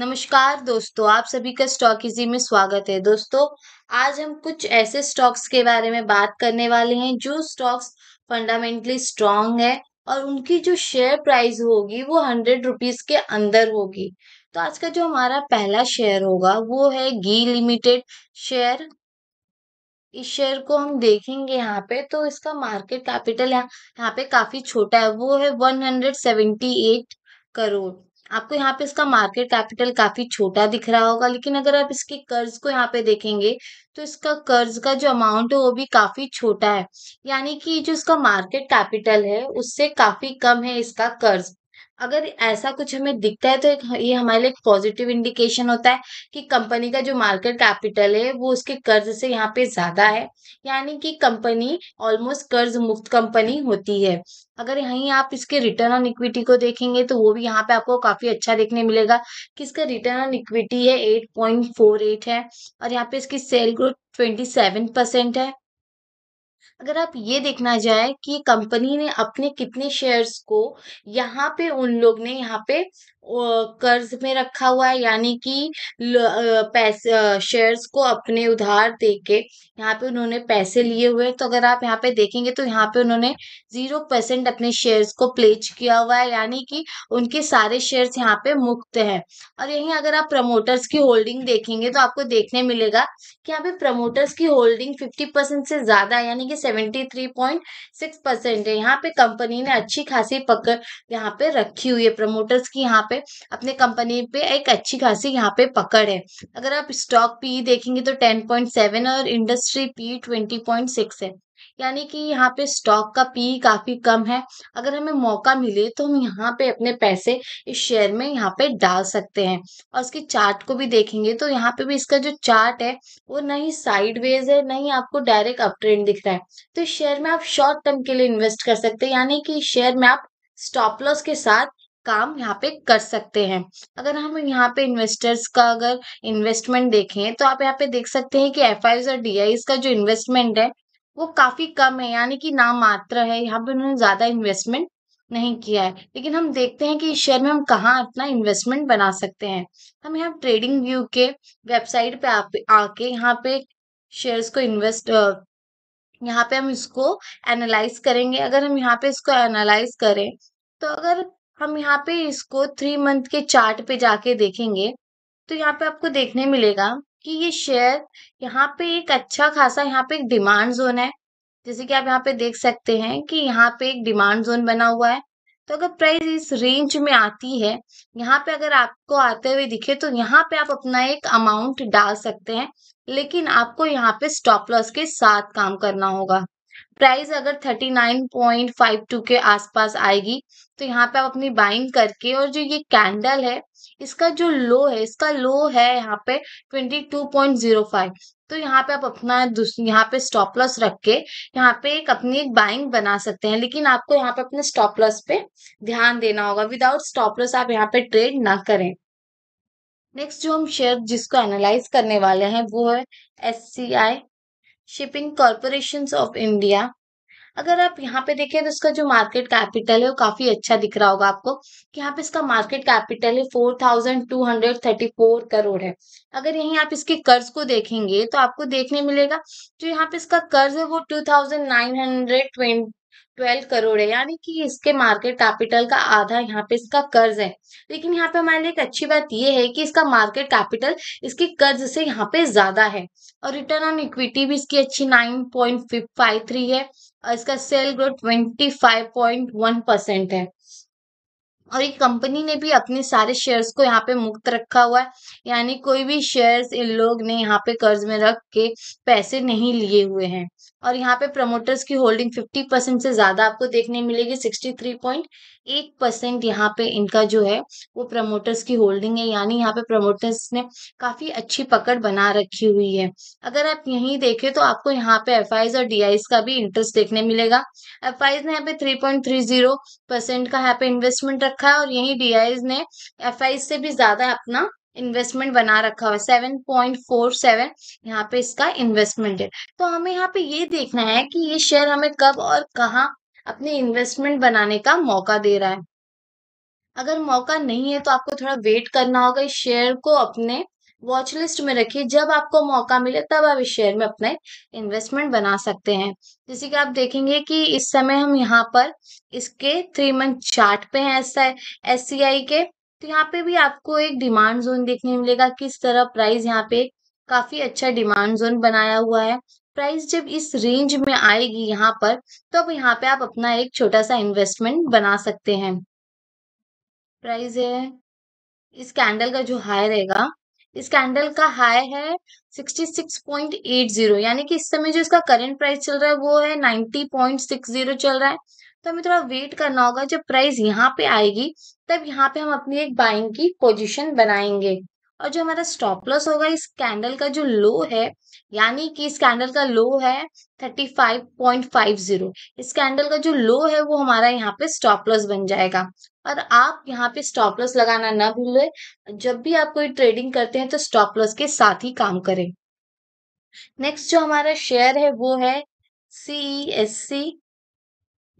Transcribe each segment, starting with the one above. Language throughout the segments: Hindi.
नमस्कार दोस्तों आप सभी का स्टॉक इजी में स्वागत है दोस्तों आज हम कुछ ऐसे स्टॉक्स के बारे में बात करने वाले हैं जो स्टॉक्स फंडामेंटली स्ट्रांग है और उनकी जो शेयर प्राइस होगी वो हंड्रेड रुपीज के अंदर होगी तो आज का जो हमारा पहला शेयर होगा वो है घी लिमिटेड शेयर इस शेयर को हम देखेंगे यहाँ पे तो इसका मार्केट कैपिटल यहाँ यहाँ पे काफी छोटा है वो है one hundred seventy eight crore आपको यहाँ पे इसका मार्केट कैपिटल काफी छोटा दिख रहा होगा लेकिन अगर आप इसके कर्ज को यहाँ पे देखेंगे तो इसका कर्ज का जो अमाउंट है वो भी काफी छोटा है यानी कि जो इसका मार्केट कैपिटल है उससे काफी कम है इसका कर्ज अगर ऐसा कुछ हमें दिखता है तो एक ये हमारे लिए एक पॉजिटिव इंडिकेशन होता है कि कंपनी का जो मार्केट कैपिटल है वो उसके कर्ज से यहाँ पे ज़्यादा है यानी कि कंपनी ऑलमोस्ट कर्ज मुक्त कंपनी होती है अगर यहीं आप इसके रिटर्न ऑन इक्विटी को देखेंगे तो वो भी यहाँ पे आपको काफ़ी अच्छा देखने मिलेगा कि इसका रिटर्न ऑन इक्विटी है एट पॉइंट फोर एट है और यहाँ पे इसकी sale growth twenty seven percent है अगर आप ये देखना जाए कि कंपनी ने अपने कितने शेयर्स को यहाँ पे उन लोग ने यहाँ पे कर्ज में रखा हुआ है यानी कि पैसे शेयर्स को अपने उधार दे के यहाँ पे उन्होंने पैसे लिए हुए तो अगर आप यहाँ पे देखेंगे तो यहाँ पे उन्होंने जीरो परसेंट अपने शेयर्स को प्लेज किया हुआ है यानी कि उनके सारे शेयर्स यहाँ पे मुक्त हैं और यहीं अगर आप प्रमोटर्स की होल्डिंग देखेंगे तो आपको देखने मिलेगा कि यहाँ पे प्रमोटर्स की होल्डिंग फिफ्टी परसेंट से ज्यादा यानी कि seventy three point six percent है यहाँ पे कंपनी ने अच्छी खासी पकड़ यहाँ पे रखी हुई है प्रमोटर्स की यहाँ पे अपने कंपनी पे एक अच्छी खासी यहाँ पे पकड़ है अगर आप स्टॉक पी e देखेंगे तो टेन पॉइंट सेवन और industry P twenty point six है यानी कि यहाँ पे स्टॉक का पी e काफी कम है अगर हमें मौका मिले तो हम यहाँ पे अपने पैसे इस शेयर में यहाँ पे डाल सकते हैं और इसके चार्ट को भी देखेंगे तो यहाँ पे भी इसका जो चार्ट है वो न ही साइडवेज है न ही आपको डायरेक्ट अप ट्रेंड दिख रहा है तो इस शेयर में आप शॉर्ट टर्म के लिए इन्वेस्ट कर सकते हैं यानी कि शेयर में आप स्टॉप लॉस के साथ काम यहाँ पे कर सकते हैं अगर हम यहाँ पे इन्वेस्टर्स का अगर इन्वेस्टमेंट देखें तो आप यहाँ पे देख सकते हैं कि एफ और डी का जो इन्वेस्टमेंट है वो काफी कम है यानी कि मात्र है यहाँ पे उन्होंने ज्यादा इन्वेस्टमेंट नहीं किया है लेकिन हम देखते हैं कि इस शेयर में हम कहाँ अपना इन्वेस्टमेंट बना सकते हैं हम यहाँ ट्रेडिंग व्यू के वेबसाइट पे आके यहाँ पे शेयर्स को इन्वेस्ट यहाँ पे हम इसको एनालाइज करेंगे अगर हम यहाँ पे इसको एनालाइज करें तो अगर हम यहाँ पे इसको थ्री मंथ के चार्ट पे जाके देखेंगे तो यहाँ पे आपको देखने मिलेगा कि ये शेयर यहाँ पे एक अच्छा खासा यहाँ पे एक डिमांड जोन है जैसे कि आप यहाँ पे देख सकते हैं कि यहाँ पे एक डिमांड जोन बना हुआ है तो अगर प्राइस इस रेंज में आती है यहाँ पे अगर आपको आते हुए दिखे तो यहाँ पे आप अपना एक अमाउंट डाल सकते हैं लेकिन आपको यहाँ पे स्टॉप लॉस के साथ काम करना होगा प्राइस अगर thirty nine point five two के आसपास आएगी तो यहाँ पे आप अपनी बाइंग करके और जो ये कैंडल है इसका जो लो है इसका लो है यहाँ पे twenty two point zero five तो यहाँ पे आप अपना यहाँ पे स्टॉप लॉस रख के यहाँ पे एक अपनी एक बाइंग बना सकते हैं लेकिन आपको यहाँ पे अपने स्टॉप लॉस पे ध्यान देना होगा विदाउट स्टॉप लॉस आप यहाँ पे ट्रेड ना करें नेक्स्ट जो हम शेयर जिसको एनालाइज करने वाले हैं वो है S C I shipping corporation of India अगर आप यहाँ पे देखें तो इसका जो मार्केट कैपिटल है वो काफी अच्छा दिख रहा होगा आपको कि यहाँ पे इसका मार्केट कैपिटल है four thousand two hundred thirty four crore है अगर यहीं आप इसके कर्ज को देखेंगे तो आपको देखने मिलेगा जो यहाँ पे इसका कर्ज है वो two thousand nine hundred twelve crore है यानी कि इसके मार्केट कैपिटल का आधा यहाँ पे इसका कर्ज है लेकिन यहाँ पे हमारे लिए एक अच्छी बात ये है कि इसका मार्केट कैपिटल इसके कर्ज से यहाँ पे ज्यादा है और रिटर्न ऑन इक्विटी भी इसकी अच्छी नाइन पॉइंट फाइव थ्री है और इसका sale growth twenty five point one percent है और ये कंपनी ने भी अपने सारे शेयर्स को यहाँ पे मुक्त रखा हुआ है यानी कोई भी शेयर्स इन लोग ने यहाँ पे कर्ज में रख के पैसे नहीं लिए हुए हैं और यहाँ पे प्रमोटर्स की होल्डिंग 50 परसेंट से ज्यादा आपको देखने मिलेगी एक परसेंट यहाँ पे इनका जो है वो प्रमोटर्स की होल्डिंग है यानी यहाँ पे प्रमोटर्स ने काफी अच्छी पकड़ बना रखी हुई है अगर आप यही देखें तो आपको यहाँ पे एफ और डी का भी इंटरेस्ट देखने मिलेगा एफ ने यहाँ पे थ्री परसेंट का यहाँ पे इन्वेस्टमेंट रखा है और यही डी ने एफ से भी ज्यादा अपना इन्वेस्टमेंट बना रखा हुआ सेवन पॉइंट फोर सेवन यहाँ पे इसका इन्वेस्टमेंट है तो हमें यहाँ पे ये देखना है कि ये शेयर हमें कब और कहाँ अपनी इन्वेस्टमेंट बनाने का मौका दे रहा है अगर मौका नहीं है तो आपको थोड़ा वेट करना होगा इस शेयर को अपने वॉच लिस्ट में रखिए जब आपको मौका मिले तब आप इस शेयर में अपने इन्वेस्टमेंट बना सकते हैं जैसे कि आप देखेंगे कि इस समय हम यहाँ पर इसके थ्री मंथ चार्ट पे हैं एस आई सी के तो यहाँ पे भी आपको एक डिमांड जोन देखने मिलेगा किस तरह प्राइस यहाँ पे काफी अच्छा डिमांड जोन बनाया हुआ है प्राइस जब इस रेंज में आएगी यहाँ पर तो अब यहाँ पे आप अपना एक छोटा सा इन्वेस्टमेंट बना सकते हैं प्राइस है इस कैंडल का जो हाई रहेगा इस कैंडल का हाई है 66.80 यानी कि इस समय जो इसका करंट प्राइस चल रहा है वो है 90.60 चल रहा है तो हमें थोड़ा वेट करना होगा जब प्राइस यहाँ पे आएगी तब यहाँ पे हम अपनी एक बाइंग की पोजिशन बनाएंगे और जो हमारा स्टॉप लॉस होगा इस कैंडल का जो लो है यानी कि इस कैंडल का लो है thirty five point five zero इस कैंडल का जो लो है वो हमारा यहाँ पे स्टॉप लॉस बन जाएगा और आप यहाँ पे स्टॉप लॉस लगाना ना भूलें जब भी आप कोई ट्रेडिंग करते हैं तो स्टॉप लॉस के साथ ही काम करें नेक्स्ट जो हमारा शेयर है वो है सी एस सी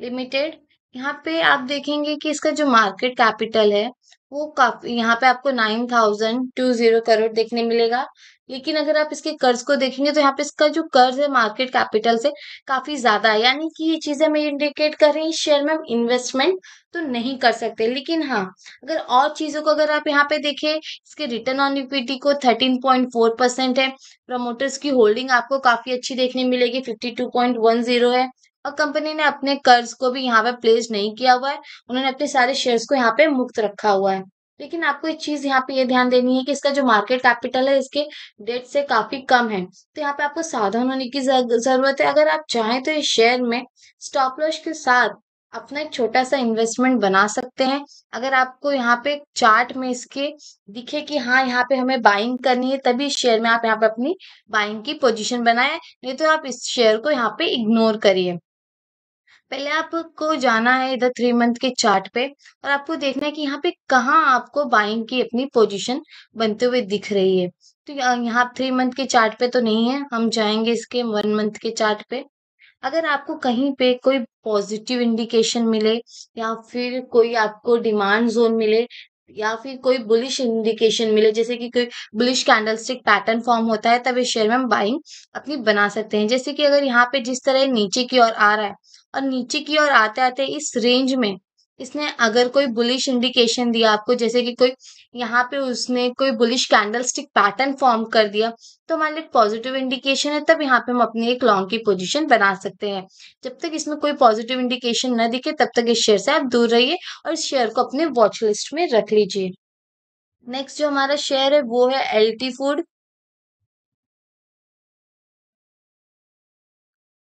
लिमिटेड यहाँ पे आप देखेंगे कि इसका जो मार्केट कैपिटल है वो काफी यहाँ पे आपको nine thousand two zero crore देखने मिलेगा लेकिन अगर आप इसके कर्ज को देखेंगे तो यहाँ पे इसका जो कर्ज है मार्केट कैपिटल से काफी ज्यादा है यानी कि ये चीजें हमें इंडिकेट कर रही है शेयर में हम इन्वेस्टमेंट तो नहीं कर सकते लेकिन हाँ अगर और चीजों को अगर आप यहाँ पे देखें इसके रिटर्न ऑन इक्विटी को थर्टीन पॉइंट फोर परसेंट है प्रमोटर्स की होल्डिंग आपको काफी अच्छी देखने मिलेगी fifty two point one zero है और कंपनी ने अपने कर्ज को भी यहाँ पे प्लेस नहीं किया हुआ है उन्होंने अपने सारे शेयर्स को यहाँ पे मुक्त रखा हुआ है लेकिन आपको एक चीज यहाँ पे ये यह ध्यान देनी है कि इसका जो मार्केट कैपिटल है इसके डेट से काफी कम है तो यहाँ पे आपको सावधान होने की जरूरत है अगर आप चाहें तो इस शेयर में स्टॉप लॉस के साथ अपना एक छोटा सा इन्वेस्टमेंट बना सकते हैं अगर आपको यहाँ पे चार्ट में इसके दिखे कि हाँ यहाँ पे हमें बाइंग करनी है तभी इस शेयर में आप यहाँ पे अपनी बाइंग की पोजीशन बनाए नहीं तो आप इस शेयर को यहाँ पे इग्नोर करिए पहले आपको जाना है इधर थ्री मंथ के चार्ट पे और आपको देखना है कि यहाँ पे कहाँ आपको बाइंग की अपनी पोजीशन बनते हुए दिख रही है तो यहाँ थ्री मंथ के चार्ट पे तो नहीं है हम जाएंगे इसके वन मंथ के चार्ट पे अगर आपको कहीं पे कोई पॉजिटिव इंडिकेशन मिले या फिर कोई आपको डिमांड जोन मिले या फिर कोई बुलिश इंडिकेशन मिले जैसे कि कोई बुलिश कैंडलस्टिक पैटर्न फॉर्म होता है तब इस शेयर में हम बाइंग अपनी बना सकते हैं जैसे कि अगर यहाँ पे जिस तरह नीचे की ओर आ रहा है और नीचे की ओर आते आते इस रेंज में इसने अगर कोई बुलिश इंडिकेशन दिया आपको जैसे कि कोई यहाँ पे उसने कोई बुलिश कैंडलस्टिक पैटर्न फॉर्म कर दिया तो हमारे लिए पॉजिटिव इंडिकेशन है तब यहाँ पे हम अपनी एक लॉन्ग की पोजीशन बना सकते हैं जब तक इसमें कोई पॉजिटिव इंडिकेशन न दिखे तब तक इस शेयर से आप दूर रहिए और इस शेयर को अपने वॉच लिस्ट में रख लीजिए नेक्स्ट जो हमारा शेयर है वो है L food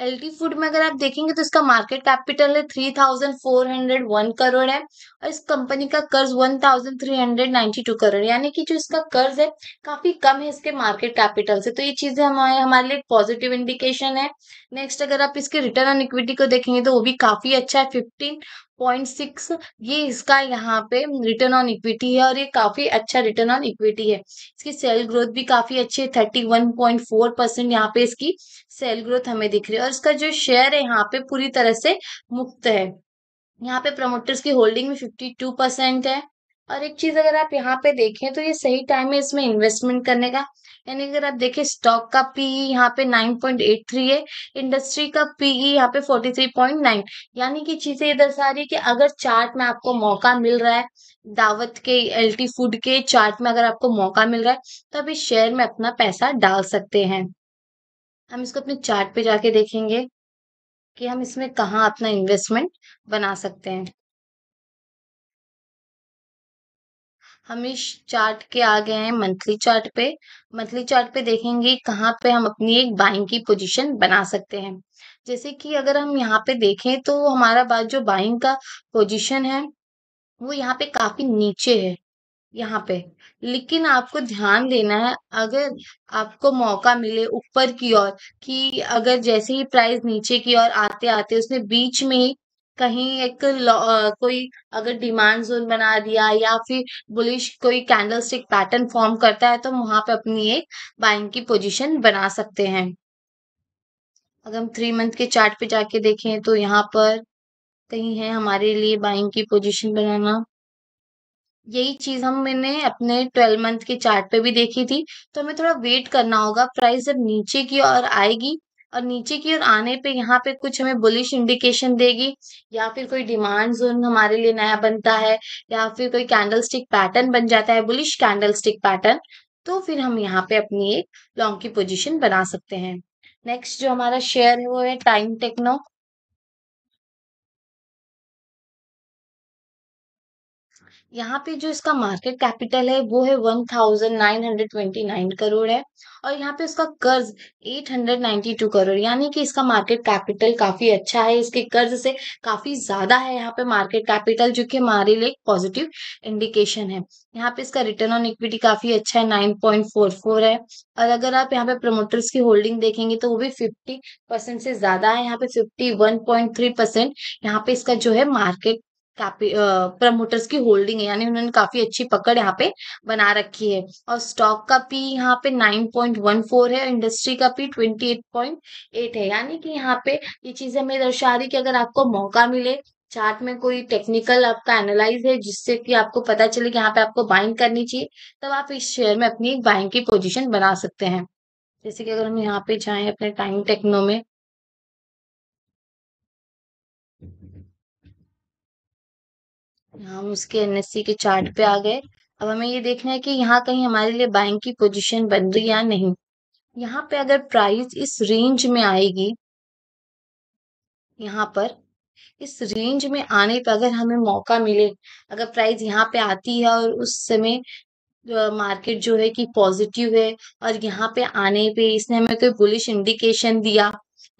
L T food में अगर आप देखेंगे तो इसका मार्केट कैपिटल है three thousand four hundred one crore है और इस कंपनी का कर्ज one thousand three hundred ninety two crore यानी कि जो इसका कर्ज है काफी कम है इसके मार्केट कैपिटल से तो ये चीजें हमारे हमारे लिए पॉजिटिव इंडिकेशन है नेक्स्ट अगर आप इसके रिटर्न ऑन इक्विटी को देखेंगे तो वो भी काफी अच्छा है फिफ्टीन पॉइंट सिक्स ये इसका यहाँ पे रिटर्न ऑन इक्विटी है और ये काफी अच्छा रिटर्न ऑन इक्विटी है इसकी सेल ग्रोथ भी काफी अच्छी है thirty one point four percent यहाँ पे इसकी सेल ग्रोथ हमें दिख रही है और इसका जो शेयर है यहाँ पे पूरी तरह से मुक्त है यहाँ पे प्रमोटर्स की होल्डिंग में फिफ्टी टू परसेंट है और एक चीज अगर आप यहाँ पे देखें तो ये सही टाइम है इसमें इन्वेस्टमेंट करने का यानी अगर आप देखें स्टॉक का पीई e यहाँ पे 9.83 है इंडस्ट्री का पीई e यहाँ पे 43.9 यानी कि चीजें इधर सारी कि अगर चार्ट में आपको मौका मिल रहा है दावत के एलटी फूड के चार्ट में अगर आपको मौका मिल रहा है तो आप इस शेयर में अपना पैसा डाल सकते हैं हम इसको अपने चार्ट पे जाके देखेंगे कि हम इसमें कहाँ अपना इन्वेस्टमेंट बना सकते हैं हम इस चार्ट के आ गए हैं मंथली चार्ट पे मंथली चार्ट पे देखेंगे कहाँ पे हम अपनी एक बाइंग की पोजीशन बना सकते हैं जैसे कि अगर हम यहाँ पे देखें तो हमारा बात जो बाइंग का पोजीशन है वो यहाँ पे काफी नीचे है यहाँ पे लेकिन आपको ध्यान देना है अगर आपको मौका मिले ऊपर की ओर कि अगर जैसे ही प्राइस नीचे की ओर आते आते उसने बीच में ही कहीं एक लॉ कोई अगर डिमांड जोन बना दिया या फिर बुलिश कोई कैंडलस्टिक पैटर्न फॉर्म करता है तो वहां पे अपनी एक बाइंग की पोजीशन बना सकते हैं अगर हम थ्री मंथ के चार्ट पे जाके देखें तो यहाँ पर कहीं है हमारे लिए बाइंग की पोजीशन बनाना यही चीज हम मैंने अपने ट्वेल्व मंथ के चार्ट पे भी देखी थी तो हमें थोड़ा वेट करना होगा प्राइस जब नीचे की ओर आएगी और नीचे की ओर आने पे यहाँ पे कुछ हमें बुलिश इंडिकेशन देगी या फिर कोई डिमांड जोन हमारे लिए नया बनता है या फिर कोई कैंडलस्टिक पैटर्न बन जाता है बुलिश कैंडलस्टिक पैटर्न तो फिर हम यहाँ पे अपनी एक लॉन्ग की पोजीशन बना सकते हैं नेक्स्ट जो हमारा शेयर है वो है टाइम टेक्नो यहाँ पे जो इसका मार्केट कैपिटल है वो है one thousand nine hundred twenty nine crore है और यहाँ पे उसका कर्ज eight hundred ninety two crore यानी कि इसका मार्केट कैपिटल काफी अच्छा है इसके कर्ज से काफी ज्यादा है यहाँ पे मार्केट कैपिटल जो कि हमारे लिए पॉजिटिव इंडिकेशन है यहाँ पे इसका रिटर्न ऑन इक्विटी काफी अच्छा है नाइन पॉइंट फोर फोर है और अगर आप यहाँ पे प्रमोटर्स की होल्डिंग देखेंगे तो वो भी फिफ्टी परसेंट से ज्यादा है यहाँ पे fifty one point three percent यहाँ पे इसका जो है मार्केट प्रमोटर्स की होल्डिंग है यानी उन्होंने काफी अच्छी पकड़ यहाँ पे बना रखी है और स्टॉक का पी यहाँ पे 9.14 है इंडस्ट्री का पी 28.8 है यानी कि यहाँ पे ये चीजें हमें दर्शा रही कि अगर आपको मौका मिले चार्ट में कोई टेक्निकल आपका एनालाइज है जिससे कि आपको पता चले कि यहाँ पे आपको बाइंग करनी चाहिए तब आप इस शेयर में अपनी बाइंग की पोजिशन बना सकते हैं जैसे कि अगर हम यहाँ पे जाए अपने टाइम टेक्नो में हम उसके एनएससी के चार्ट पे आ हम्म। गए अब हमें ये देखना है कि यहाँ कहीं हमारे लिए बाइंग की पोजीशन बन रही या नहीं यहाँ पे अगर प्राइस इस रेंज में आएगी यहाँ पर इस रेंज में आने पर अगर हमें मौका मिले अगर प्राइस यहाँ पे आती है और उस समय मार्केट जो है कि पॉजिटिव है और यहाँ पे आने पे इसने हमें कोई बुलिश इंडिकेशन दिया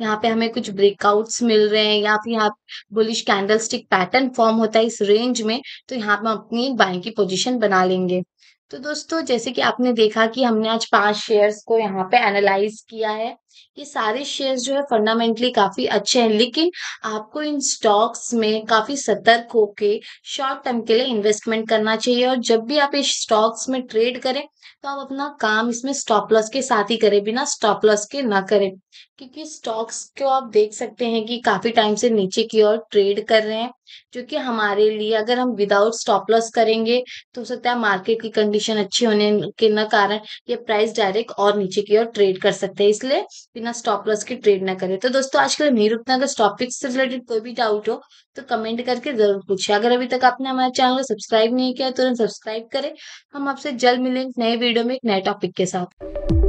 यहाँ पे हमें कुछ ब्रेकआउट्स मिल रहे हैं या फिर यहाँ बुलिश कैंडलस्टिक पैटर्न फॉर्म होता है इस रेंज में तो यहाँ पे हम अपनी बाइंग की पोजीशन बना लेंगे तो दोस्तों जैसे कि आपने देखा कि हमने आज पांच शेयर्स को यहाँ पे एनालाइज किया है ये सारे शेयर्स जो है फंडामेंटली काफी अच्छे हैं लेकिन आपको इन स्टॉक्स में काफी सतर्क होके शॉर्ट टर्म के लिए इन्वेस्टमेंट करना चाहिए और जब भी आप इस स्टॉक्स में ट्रेड करें तो आप अपना काम इसमें स्टॉप लॉस के साथ ही करें बिना स्टॉप लॉस के ना करें क्योंकि स्टॉक्स को आप देख सकते हैं कि काफी टाइम से नीचे की ओर ट्रेड कर रहे हैं जो कि हमारे लिए अगर हम विदाउट स्टॉप लॉस करेंगे तो हो सकता है मार्केट की कंडीशन अच्छी होने के न कारण ये प्राइस डायरेक्ट और नीचे की ओर ट्रेड कर सकते हैं इसलिए बिना स्टॉप लॉस के ट्रेड ना करें तो दोस्तों आज के लिए मेरे अगर टॉपिक से रिलेटेड कोई भी डाउट हो तो कमेंट करके जरूर पूछिए अगर अभी तक आपने हमारे चैनल को सब्सक्राइब नहीं किया तो तुरंत तो सब्सक्राइब करें हम आपसे जल्द मिलेंगे नए वीडियो में एक नए टॉपिक के साथ